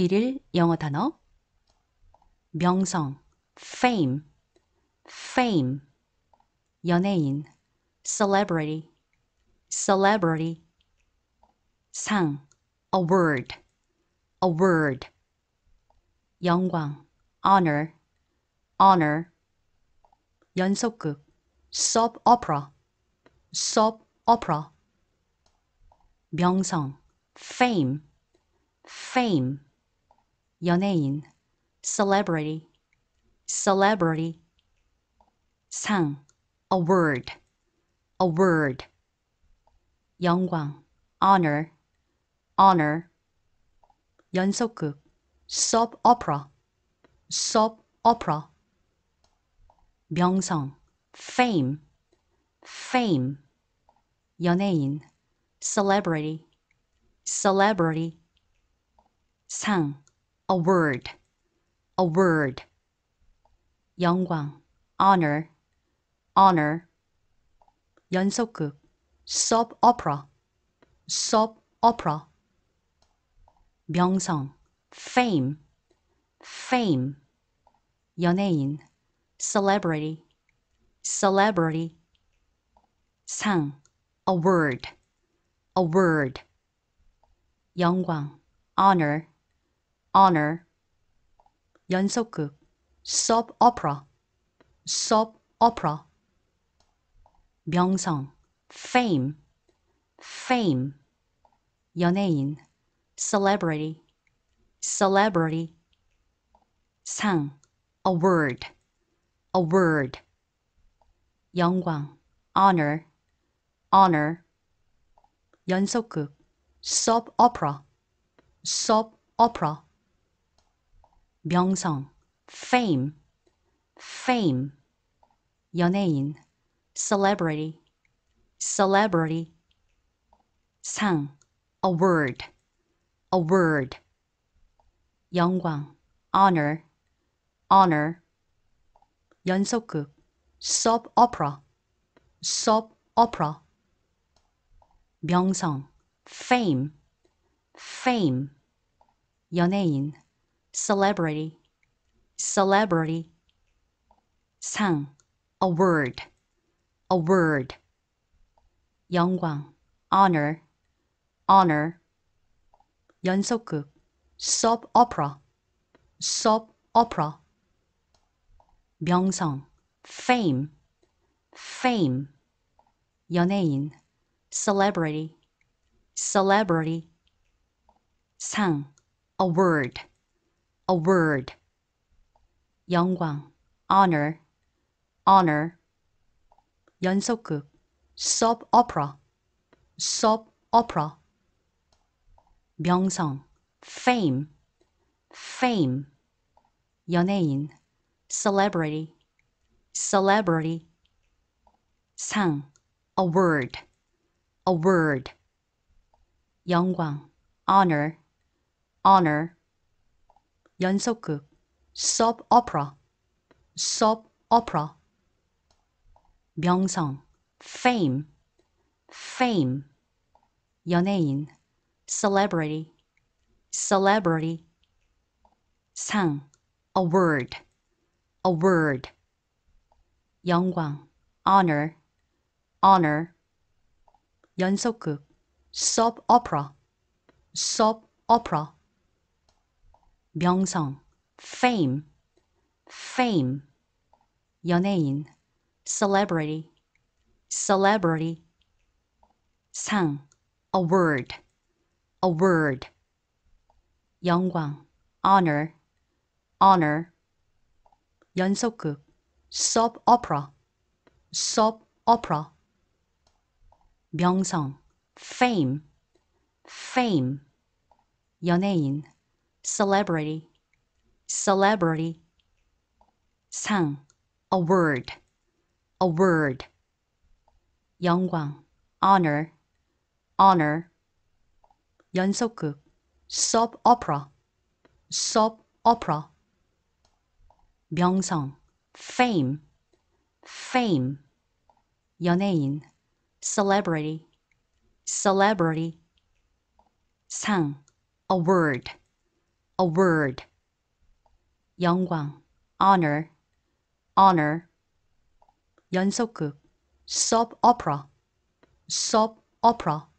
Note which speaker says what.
Speaker 1: 1일 영어 단어 명성 fame fame 연예인 celebrity celebrity 상 award award 영광 honor honor 연속극 soap opera soap opera 명성 fame fame 연예인 celebrity celebrity 상 a word a word 영광 honor honor 연속극 soap opera soap opera 명성 fame fame 연예인 celebrity celebrity 상 a word, a word. 영광, honor, honor. 연속극, soap opera, soap opera. 명성, fame, fame. 연예인, celebrity, celebrity. 상, a word, a word. 영광, honor, honor, 연속극, soap opera, soap opera, 명성, fame, fame, 연예인, celebrity, celebrity, 상, award, award, 영광, honor, honor, 연속극, soap opera, soap opera. 명성, fame, fame, 연예인, celebrity, celebrity, 상, award, award, 영광, honor, honor, 연속극, soap opera, soap opera, 명성, fame, fame, 연예인, celebrity, celebrity. 상, a word, a word. 영광, honor, honor. 연속극, soap opera, soap opera. 명성, fame, fame. 연예인, celebrity, celebrity. 상, a word a word. 영광, honor, honor. 연속극, soap opera, soap opera. 명성, fame, fame. 연예인, celebrity, celebrity. 상, a word, a word. 영광, honor, honor. 연속극 soap opera soap opera 명성 fame fame 연예인 celebrity celebrity 상 award award 영광 honor honor 연속극 soap opera soap opera 명성, fame, fame, 연예인, celebrity, celebrity, 상, award, award, 영광, honor, honor, 연속극, soap opera, soap opera, 명성, fame, fame, 연예인, celebrity, celebrity. 상, a word, a word. 영광, honor, honor. 연속극, soap opera, soap opera. 명성, fame, fame. 연예인, celebrity, celebrity. 상, a word. a word. 영광, honor, honor. 연속극, soap opera, soap opera.